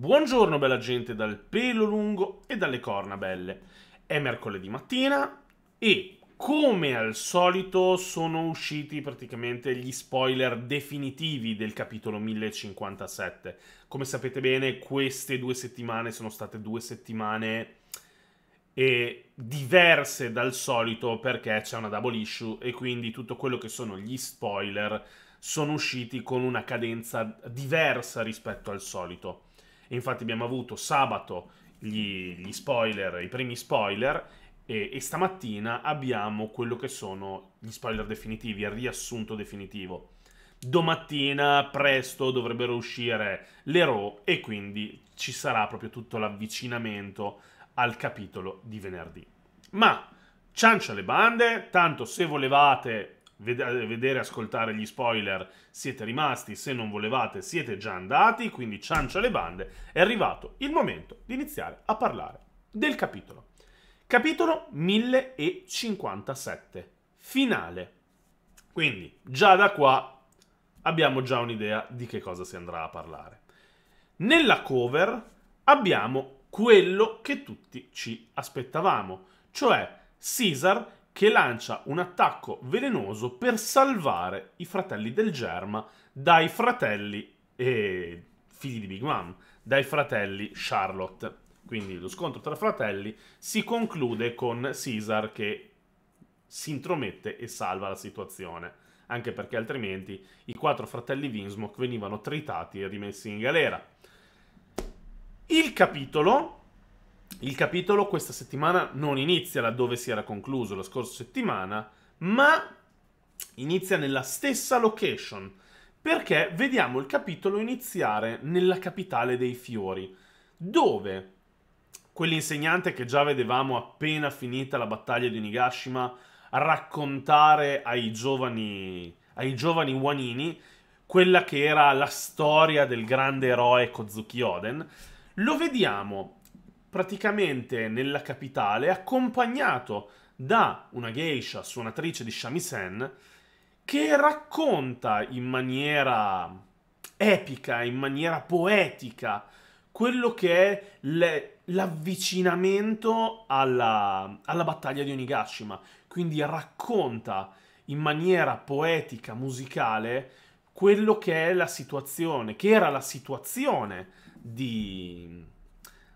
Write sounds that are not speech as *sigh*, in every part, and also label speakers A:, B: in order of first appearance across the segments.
A: Buongiorno bella gente dal pelo lungo e dalle corna belle. È mercoledì mattina e come al solito sono usciti praticamente gli spoiler definitivi del capitolo 1057. Come sapete bene queste due settimane sono state due settimane diverse dal solito perché c'è una double issue e quindi tutto quello che sono gli spoiler sono usciti con una cadenza diversa rispetto al solito. Infatti abbiamo avuto sabato gli, gli spoiler, i primi spoiler, e, e stamattina abbiamo quello che sono gli spoiler definitivi, il riassunto definitivo domattina presto dovrebbero uscire le RO e quindi ci sarà proprio tutto l'avvicinamento al capitolo di venerdì. Ma ciancia le bande, tanto se volevate vedere, vedere, ascoltare gli spoiler siete rimasti, se non volevate siete già andati, quindi ciancia le bande, è arrivato il momento di iniziare a parlare del capitolo. Capitolo 1057, finale. Quindi già da qua abbiamo già un'idea di che cosa si andrà a parlare. Nella cover abbiamo quello che tutti ci aspettavamo, cioè Caesar che lancia un attacco velenoso per salvare i fratelli del Germa dai fratelli eh, figli di Big Mom, dai fratelli Charlotte. Quindi lo scontro tra fratelli si conclude con Caesar che si intromette e salva la situazione anche perché altrimenti i quattro fratelli Vinsmok venivano tritati e rimessi in galera. Il capitolo il capitolo questa settimana non inizia laddove si era concluso la scorsa settimana, ma inizia nella stessa location, perché vediamo il capitolo iniziare nella capitale dei fiori, dove quell'insegnante che già vedevamo appena finita la battaglia di Onigashima raccontare ai giovani, ai giovani Wanini quella che era la storia del grande eroe Kozuki Oden, lo vediamo praticamente nella capitale accompagnato da una geisha, suonatrice di shamisen, che racconta in maniera epica, in maniera poetica, quello che è le, l'avvicinamento alla, alla battaglia di Onigashima. Quindi racconta in maniera poetica, musicale, quello che è la situazione, che era la situazione di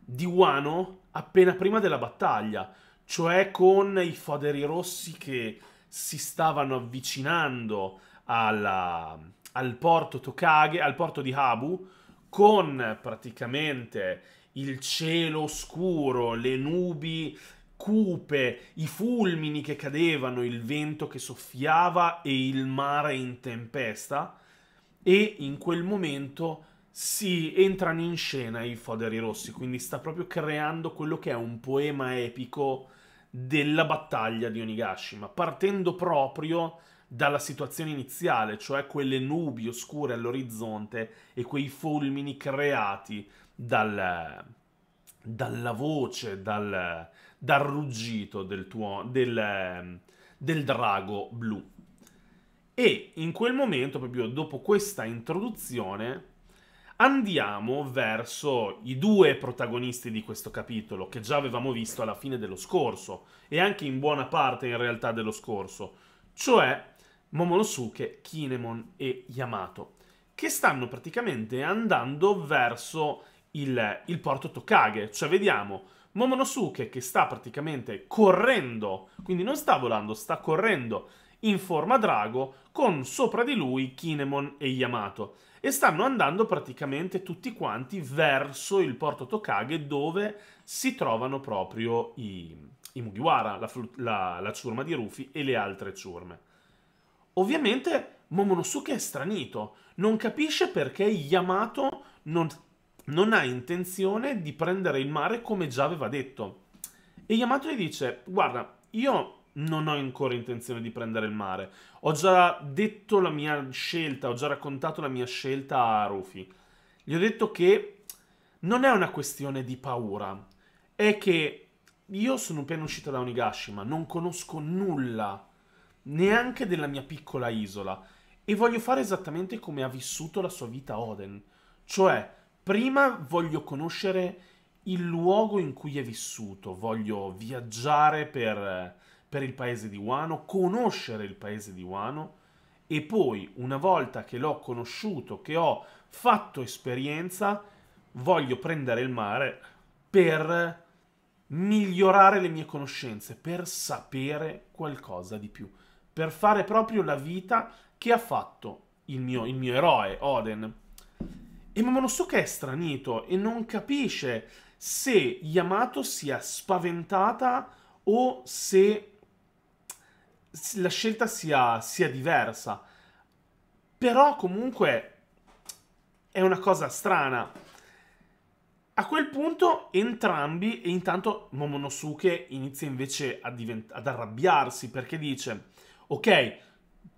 A: di Wano appena prima della battaglia, cioè con i foderi rossi che si stavano avvicinando alla, al porto Tokage, al porto di Habu, con praticamente il cielo scuro, le nubi cupe, i fulmini che cadevano, il vento che soffiava e il mare in tempesta. E in quel momento sì, entrano in scena i foderi rossi, quindi sta proprio creando quello che è un poema epico della battaglia di Onigashima, partendo proprio dalla situazione iniziale, cioè quelle nubi oscure all'orizzonte e quei fulmini creati dal, dalla voce, dal, dal ruggito del, tuo, del, del drago blu. E in quel momento, proprio dopo questa introduzione, andiamo verso i due protagonisti di questo capitolo che già avevamo visto alla fine dello scorso e anche in buona parte in realtà dello scorso, cioè Momonosuke, Kinemon e Yamato, che stanno praticamente andando verso il, il porto Tokage, cioè vediamo Momonosuke che sta praticamente correndo, quindi non sta volando, sta correndo in forma drago con sopra di lui Kinemon e Yamato e stanno andando praticamente tutti quanti verso il porto Tokage dove si trovano proprio i, i Mugiwara, la, la, la ciurma di Rufy e le altre ciurme. Ovviamente Momonosuke è stranito, non capisce perché Yamato non, non ha intenzione di prendere il mare come già aveva detto. E Yamato gli dice, guarda, io non ho ancora intenzione di prendere il mare. Ho già detto la mia scelta, ho già raccontato la mia scelta a Rufy. Gli ho detto che non è una questione di paura, è che io sono appena uscita da Onigashima, non conosco nulla, neanche della mia piccola isola, e voglio fare esattamente come ha vissuto la sua vita Oden. Cioè, prima voglio conoscere il luogo in cui è vissuto, voglio viaggiare per per il paese di Wano, conoscere il paese di Wano e poi una volta che l'ho conosciuto, che ho fatto esperienza, voglio prendere il mare per migliorare le mie conoscenze, per sapere qualcosa di più, per fare proprio la vita che ha fatto il mio, il mio eroe, Oden. E Momonosuke è stranito e non capisce se Yamato sia spaventata o se la scelta sia, sia diversa. Però comunque è una cosa strana. A quel punto entrambi, e intanto Momonosuke inizia invece ad arrabbiarsi perché dice, ok,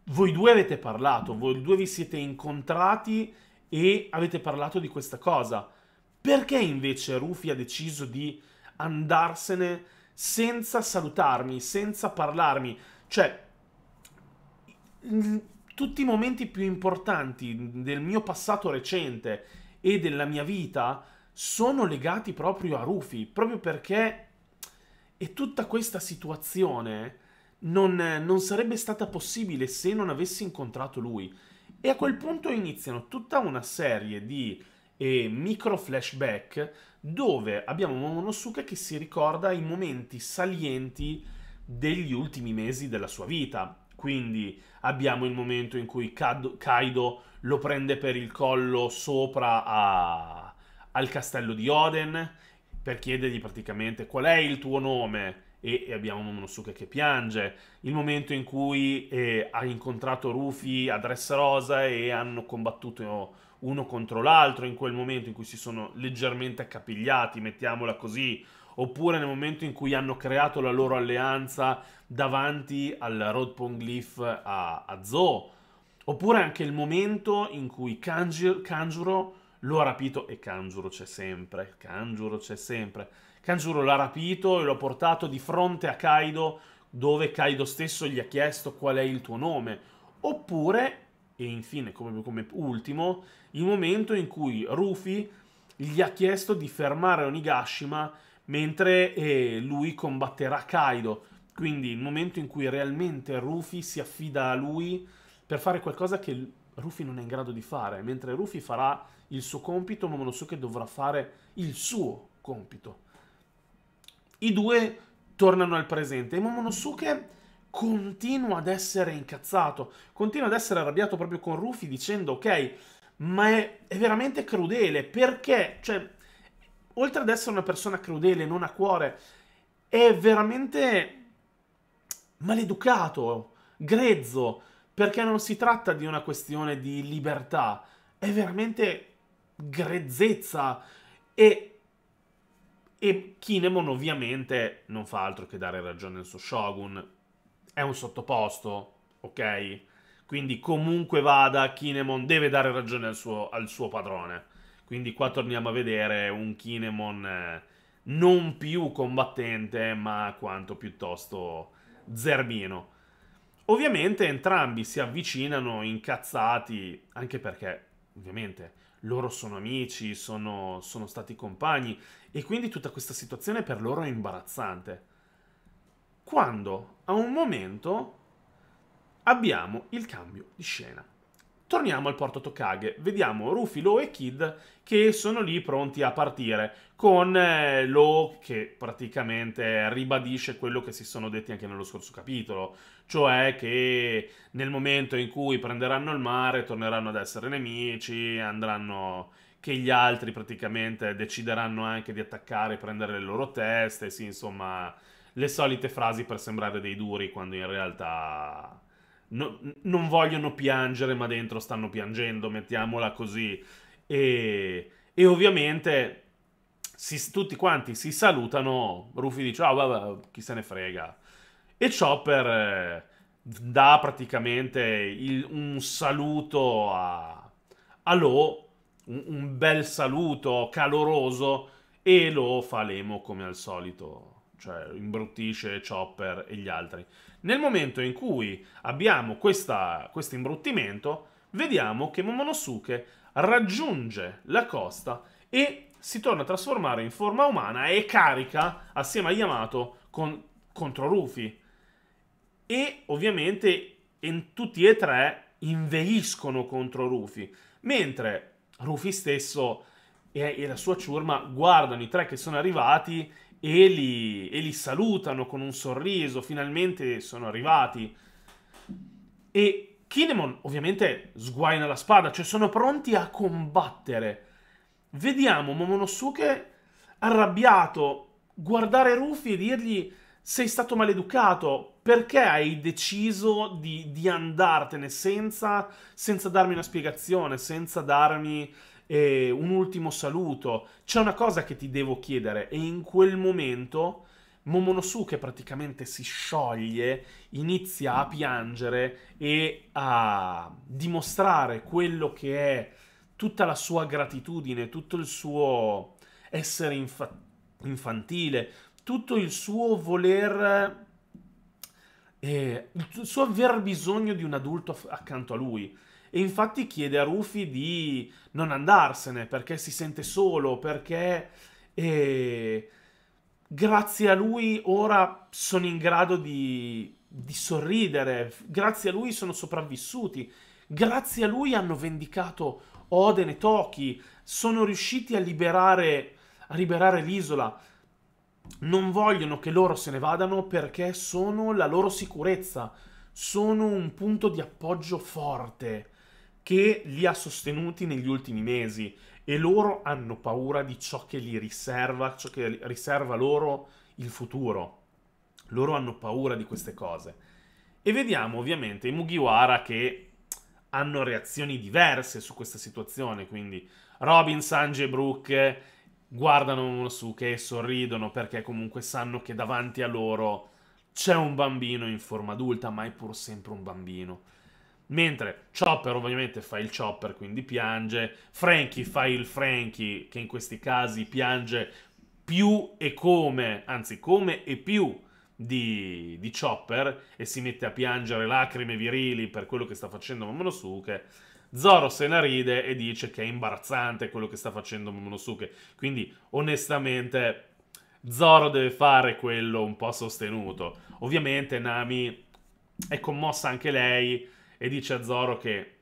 A: voi due avete parlato, voi due vi siete incontrati e avete parlato di questa cosa. Perché invece Rufy ha deciso di andarsene senza salutarmi, senza parlarmi? Cioè, tutti i momenti più importanti del mio passato recente e della mia vita sono legati proprio a Rufy, proprio perché e tutta questa situazione non, non, sarebbe stata possibile se non avessi incontrato lui. E a quel punto iniziano tutta una serie di eh, micro flashback dove abbiamo Momonosuke che si ricorda i momenti salienti degli ultimi mesi della sua vita. Quindi abbiamo il momento in cui Kaido lo prende per il collo sopra a... al castello di Oden per chiedergli praticamente qual è il tuo nome e, abbiamo Momonosuke che piange. Il momento in cui eh, ha incontrato Rufy a Dressrosa e hanno combattuto uno contro l'altro, in quel momento in cui si sono leggermente accapigliati, mettiamola così, oppure nel momento in cui hanno creato la loro alleanza davanti al Road Pongliff a, a Zoo, oppure anche il momento in cui Kanjuro, lo ha rapito, e Kanjuro c'è sempre, Kanjuro c'è sempre, Kanjuro l'ha rapito e lo ha portato di fronte a Kaido, dove Kaido stesso gli ha chiesto qual è il tuo nome, oppure e infine, come, come, ultimo, il momento in cui Rufy gli ha chiesto di fermare Onigashima mentre eh, lui combatterà Kaido. Quindi il momento in cui realmente Rufy si affida a lui per fare qualcosa che Rufy non è in grado di fare, mentre Rufy farà il suo compito, Momonosuke dovrà fare il suo compito. I due tornano al presente e Momonosuke continua ad essere incazzato, continua ad essere arrabbiato proprio con Rufy dicendo ok, ma è, è veramente crudele perché, cioè, oltre ad essere una persona crudele, non a cuore, è veramente maleducato, grezzo, perché non si tratta di una questione di libertà, è veramente grezzezza e, e Kinemon ovviamente non fa altro che dare ragione al suo Shogun, è un sottoposto, ok? Quindi comunque vada, Kinemon deve dare ragione al suo, al suo padrone quindi qua torniamo a vedere un Kinemon eh, non più combattente, ma quanto piuttosto zerbino. Ovviamente entrambi si avvicinano incazzati, anche perché, ovviamente, loro sono amici, sono, sono stati compagni, e quindi tutta questa situazione per loro è imbarazzante. Quando a un momento abbiamo il cambio di scena. Torniamo al porto Tokage, vediamo Rufy, Lo e Kid che sono lì pronti a partire, con eh, Lo che praticamente ribadisce quello che si sono detti anche nello scorso capitolo, cioè che nel momento in cui prenderanno il mare torneranno ad essere nemici, andranno che gli altri praticamente decideranno anche di attaccare e prendere le loro teste, sì, insomma, le solite frasi per sembrare dei duri quando in realtà no, non vogliono piangere, ma dentro stanno piangendo, mettiamola così. E, e ovviamente si, tutti quanti si salutano. Ruffy dice: Ah, oh, vabbè, chi se ne frega. E Chopper eh, dà praticamente il, un saluto a, a Lo, un, un bel saluto caloroso, e Lo fa l'emo come al solito cioè imbruttisce Chopper e gli altri. Nel momento in cui abbiamo questo imbruttimento, vediamo che Momonosuke raggiunge la costa e si torna a trasformare in forma umana e carica assieme a Yamato con, contro Rufy. E ovviamente in, tutti e tre inveiscono contro Rufy, mentre Rufy stesso e, e la sua ciurma guardano i tre che sono arrivati e li, e li salutano con un sorriso, finalmente sono arrivati. E Kinemon ovviamente sguaina la spada, cioè sono pronti a combattere. Vediamo Momonosuke arrabbiato guardare Rufy e dirgli sei stato maleducato, perché hai deciso di, di andartene senza, senza darmi una spiegazione, senza darmi e un ultimo saluto, c'è una cosa che ti devo chiedere e in quel momento Momonosuke praticamente si scioglie, inizia a piangere e a dimostrare quello che è tutta la sua gratitudine, tutto il suo essere infa infantile, tutto il suo voler, eh, il suo aver bisogno di un adulto accanto a lui e infatti chiede a Rufy di non andarsene perché si sente solo, perché eh, grazie a lui ora sono in grado di, di sorridere, grazie a lui sono sopravvissuti, grazie a lui hanno vendicato Oden e Toki, sono riusciti a liberare, a liberare l'isola non vogliono che loro se ne vadano perché sono la loro sicurezza, sono un punto di appoggio forte che li ha sostenuti negli ultimi mesi e loro hanno paura di ciò che li riserva, ciò che riserva loro il futuro. Loro hanno paura di queste cose. E vediamo ovviamente i Mugiwara che hanno reazioni diverse su questa situazione, quindi Robin, Sanji e Brooke guardano su e sorridono perché comunque sanno che davanti a loro c'è un bambino in forma adulta, ma è pur sempre un bambino Mentre Chopper ovviamente fa il Chopper, quindi piange. Frankie fa il Frankie, che in questi casi piange più e come, anzi come e più di, di Chopper e si mette a piangere lacrime virili per quello che sta facendo Momonosuke. Zoro se ne ride e dice che è imbarazzante quello che sta facendo Momonosuke. Quindi onestamente Zoro deve fare quello un po' sostenuto. Ovviamente Nami è commossa anche lei e dice a Zoro che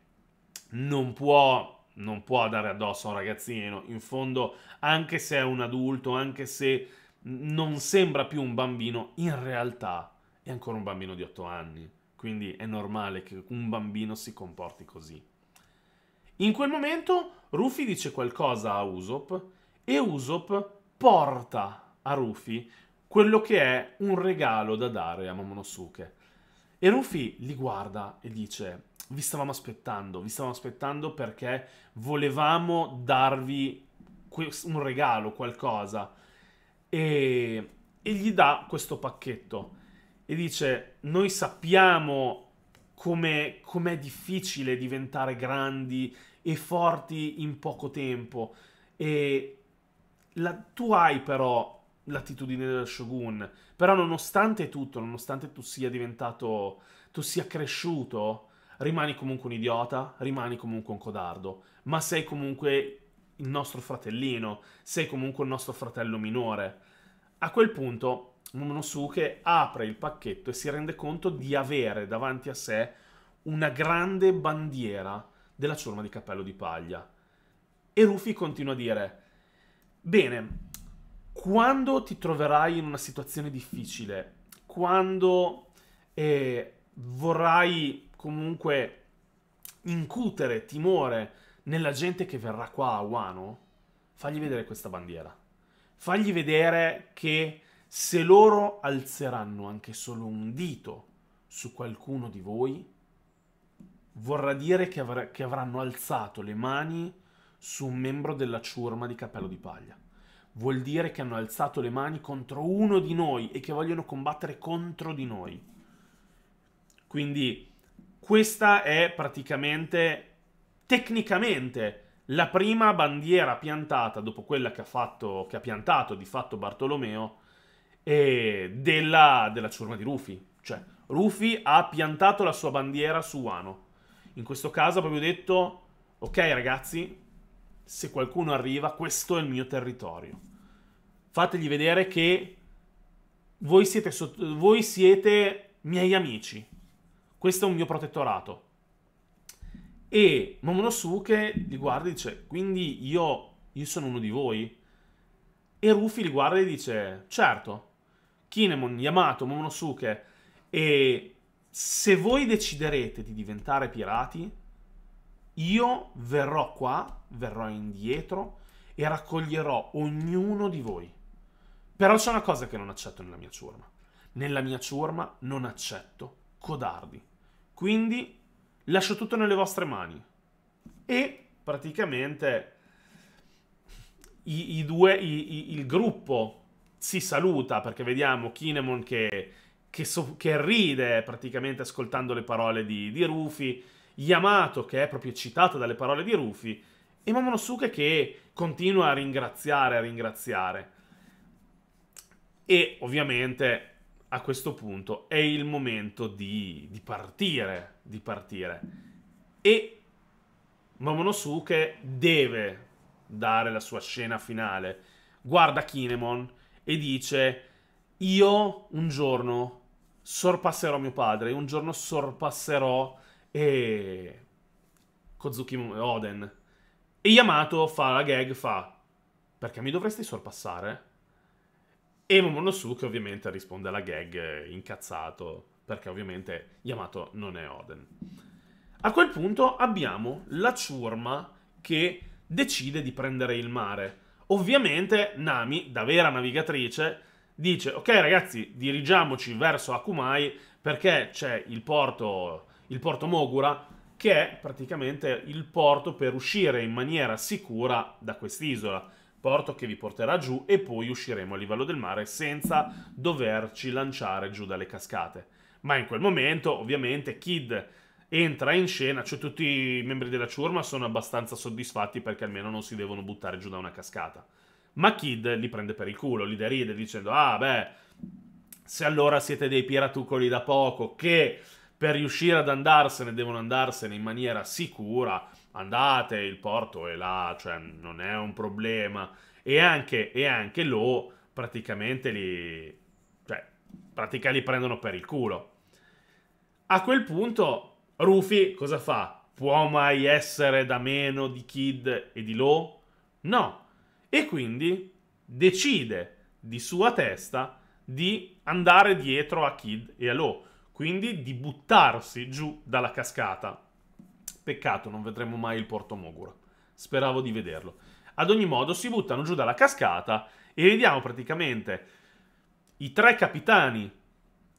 A: non può, non può dare addosso a un ragazzino. In fondo, anche se è un adulto, anche se non sembra più un bambino, in realtà è ancora un bambino di 8 anni. Quindi è normale che un bambino si comporti così. In quel momento Rufy dice qualcosa a Usopp e Usopp porta a Rufy quello che è un regalo da dare a Momonosuke. E Rufy li guarda e dice, vi stavamo aspettando, vi stavamo aspettando perché volevamo darvi un regalo, qualcosa. E, e gli dà questo pacchetto e dice, noi sappiamo come, è difficile diventare grandi e forti in poco tempo. E la, tu hai però l'attitudine del shogun però nonostante tutto, nonostante tu sia diventato, tu sia cresciuto, rimani comunque un idiota, rimani comunque un codardo, ma sei comunque il nostro fratellino, sei comunque il nostro fratello minore. A quel punto Momonosuke apre il pacchetto e si rende conto di avere davanti a sé una grande bandiera della ciurma di cappello di paglia. E Rufy continua a dire: Bene, quando ti troverai in una situazione difficile, quando eh, vorrai comunque incutere timore nella gente che verrà qua a Wano, fagli vedere questa bandiera. Fagli vedere che se loro alzeranno anche solo un dito su qualcuno di voi, vorrà dire che, avr- che avranno alzato le mani su un membro della ciurma di Cappello di Paglia vuol dire che hanno alzato le mani contro uno di noi e che vogliono combattere contro di noi. Quindi questa è praticamente, tecnicamente, la prima bandiera piantata dopo quella che ha, fatto, che ha piantato di fatto Bartolomeo della, della ciurma di Rufi. Cioè, Rufi ha piantato la sua bandiera su Wano. In questo caso ha proprio detto, ok ragazzi, se qualcuno arriva, questo è il mio territorio. Fategli vedere che voi siete, sotto, voi siete miei amici. Questo è un mio protettorato. E Momonosuke li guarda e dice, quindi io, io sono uno di voi? E Rufy li guarda e dice, certo, Kinemon, Yamato, Momonosuke, e se voi deciderete di diventare pirati, io verrò qua, verrò indietro e raccoglierò ognuno di voi. Però c'è una cosa che non accetto nella mia ciurma. Nella mia ciurma non accetto codardi. Quindi lascio tutto nelle vostre mani. E praticamente i, i due, i, il gruppo si saluta perché vediamo Kinemon che, che, so, che ride praticamente ascoltando le parole di, di Rufy Yamato che è proprio eccitata dalle parole di Rufy e Momonosuke che continua a ringraziare, a ringraziare. E ovviamente a questo punto è il momento di, di partire, di partire. E Momonosuke deve dare la sua scena finale. Guarda Kinemon e dice io un giorno sorpasserò mio padre, un giorno sorpasserò e Kozuki Oden. E Yamato fa la gag, fa... Perché mi dovresti sorpassare? E Momonosuke ovviamente risponde alla gag eh, incazzato, perché ovviamente Yamato non è Oden. A quel punto abbiamo la ciurma che decide di prendere il mare. Ovviamente Nami, da vera navigatrice, dice ok ragazzi dirigiamoci verso Akumai perché c'è il porto il porto Mogura, che è praticamente il porto per uscire in maniera sicura da quest'isola. Porto che vi porterà giù e poi usciremo a livello del mare senza doverci lanciare giù dalle cascate. Ma in quel momento, ovviamente, Kid entra in scena, cioè tutti i membri della ciurma sono abbastanza soddisfatti perché almeno non si devono buttare giù da una cascata. Ma Kid li prende per il culo, li deride dicendo: Ah, beh, se allora siete dei piratucoli da poco che per riuscire ad andarsene devono andarsene in maniera sicura. Andate, il porto è là, cioè non è un problema. E anche, e anche lo praticamente li, cioè, praticamente li prendono per il culo. A quel punto Rufy cosa fa? Può mai essere da meno di Kid e di Lo? No. E quindi decide di sua testa di andare dietro a Kid e a Lo quindi di buttarsi giù dalla cascata. Peccato, non vedremo mai il Porto Mogura. Speravo di vederlo. Ad ogni modo, si buttano giù dalla cascata e vediamo praticamente i tre capitani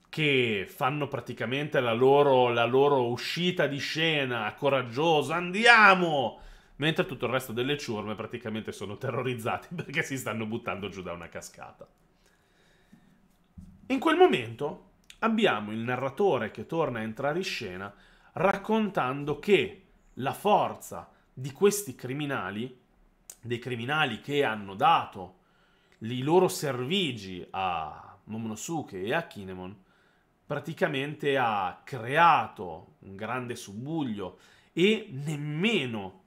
A: che fanno praticamente la loro, la loro uscita di scena coraggiosa. Andiamo! Mentre tutto il resto delle ciurme praticamente sono terrorizzati *laughs* perché si stanno buttando giù da una cascata. In quel momento abbiamo il narratore che torna a entrare in scena raccontando che la forza di questi criminali, dei criminali che hanno dato i loro servigi a Momonosuke e a Kinemon, praticamente ha creato un grande subbuglio e nemmeno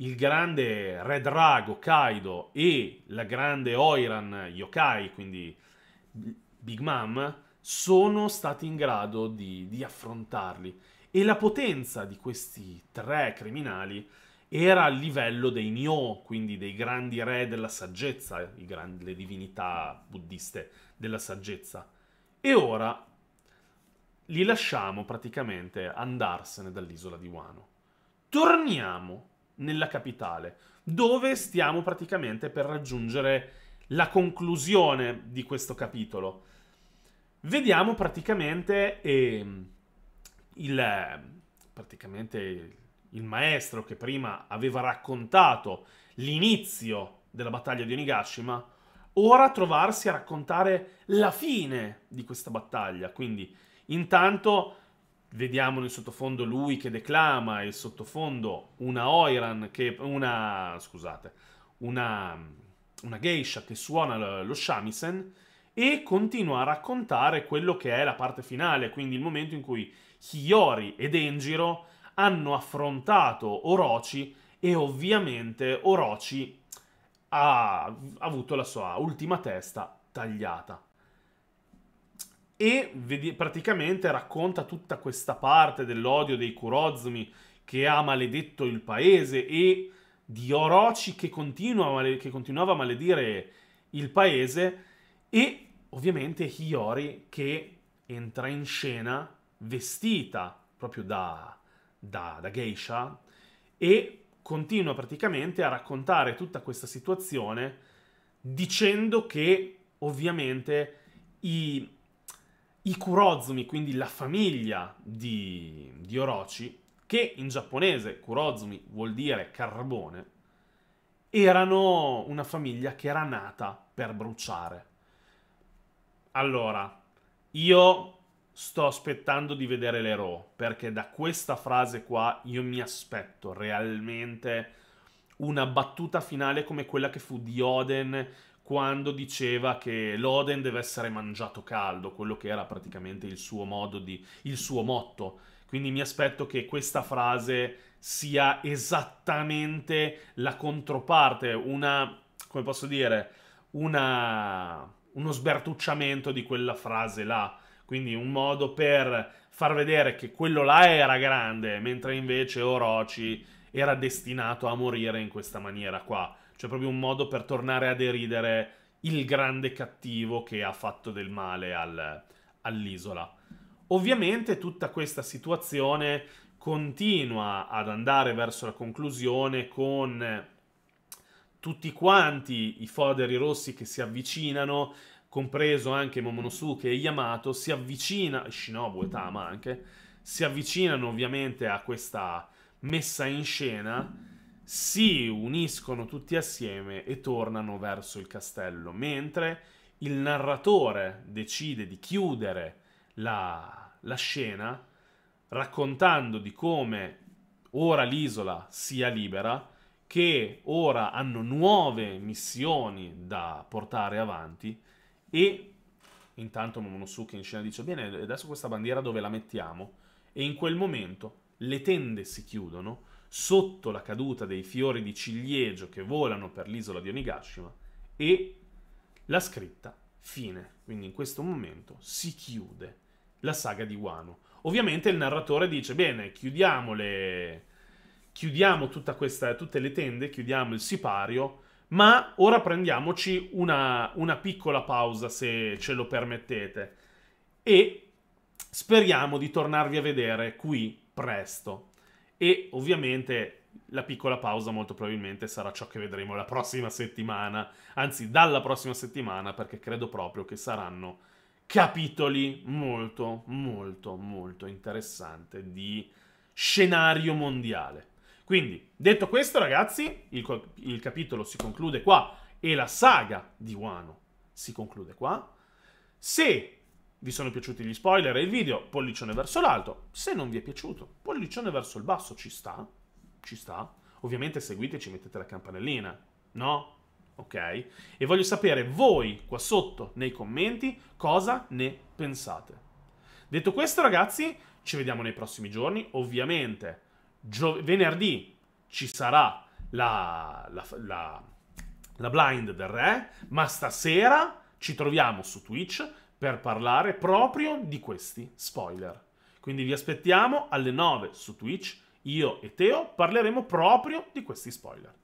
A: il grande Re Drago Kaido e la grande Oiran Yokai, quindi Big Mom, sono stati in grado di, di affrontarli. E la potenza di questi tre criminali era a livello dei Nioh, quindi dei grandi re della saggezza, grandi, le divinità buddiste della saggezza. E ora li lasciamo praticamente andarsene dall'isola di Wano. Torniamo nella capitale, dove stiamo praticamente per raggiungere la conclusione di questo capitolo vediamo praticamente, eh, il, praticamente il maestro che prima aveva raccontato l'inizio della battaglia di Onigashima, ora trovarsi a raccontare la fine di questa battaglia. Quindi, intanto vediamo nel sottofondo lui che declama e il sottofondo una Oiran che una scusate, una, una geisha che suona lo shamisen e continua a raccontare quello che è la parte finale, quindi il momento in cui Hiyori ed Enjiro hanno affrontato Orochi e ovviamente Orochi ha avuto la sua ultima testa tagliata. E vedi, praticamente racconta tutta questa parte dell'odio dei Kurozumi che ha maledetto il paese e di Orochi che, continua, che continuava a maledire il paese e ovviamente Hiyori che entra in scena vestita proprio da, da, da geisha e continua praticamente a raccontare tutta questa situazione dicendo che ovviamente i, i Kurozumi, quindi la famiglia di, di, Orochi, che in giapponese Kurozumi vuol dire carbone, erano una famiglia che era nata per bruciare. Allora, io sto aspettando di vedere le perché da questa frase qua io mi aspetto realmente una battuta finale come quella che fu di Oden quando diceva che l'Oden deve essere mangiato caldo, quello che era praticamente il suo modo di il suo motto. Quindi mi aspetto che questa frase sia esattamente la controparte, una come posso dire, una uno sbertucciamento di quella frase là. Quindi un modo per far vedere che quello là era grande, mentre invece Orochi era destinato a morire in questa maniera qua. Cioè proprio un modo per tornare a deridere il grande cattivo che ha fatto del male al, all'isola. Ovviamente tutta questa situazione continua ad andare verso la conclusione con tutti quanti i foderi rossi che si avvicinano, compreso anche Momonosuke e Yamato, si avvicinano, Shinobu e Tama anche, si avvicinano ovviamente a questa messa in scena, si uniscono tutti assieme e tornano verso il castello, mentre il narratore decide di chiudere la, la scena raccontando di come ora l'isola sia libera, che ora hanno nuove missioni da portare avanti e intanto Momonosuke in scena dice bene adesso questa bandiera dove la mettiamo e in quel momento le tende si chiudono sotto la caduta dei fiori di ciliegio che volano per l'isola di Onigashima e la scritta fine quindi in questo momento si chiude la saga di Wano ovviamente il narratore dice bene chiudiamo le chiudiamo questa, tutte le tende, chiudiamo il sipario, ma ora prendiamoci una, una piccola pausa se ce lo permettete e speriamo di tornarvi a vedere qui presto. E ovviamente la piccola pausa molto probabilmente sarà ciò che vedremo la prossima settimana, anzi dalla prossima settimana perché credo proprio che saranno capitoli molto molto molto interessanti di scenario mondiale. Quindi, detto questo, ragazzi, il, il capitolo si conclude qua e la saga di Wano si conclude qua. Se vi sono piaciuti gli spoiler e il video, pollicione verso l'alto. Se non vi è piaciuto, pollicione verso il basso, ci sta, ci sta. Ovviamente seguiteci, mettete la campanellina, no? Ok? E voglio sapere voi, qua sotto, nei commenti, cosa ne pensate. Detto questo, ragazzi, ci vediamo nei prossimi giorni, ovviamente Gio- venerdì ci sarà la, la, la, la blind del re, ma stasera ci troviamo su Twitch per parlare proprio di questi spoiler. Quindi vi aspettiamo alle 9 su Twitch, io e Teo parleremo proprio di questi spoiler.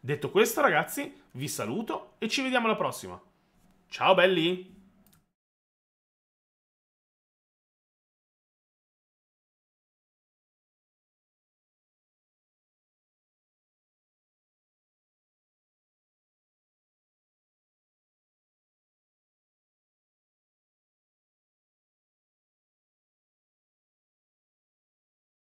A: Detto questo ragazzi, vi saluto e ci vediamo alla prossima. Ciao belli!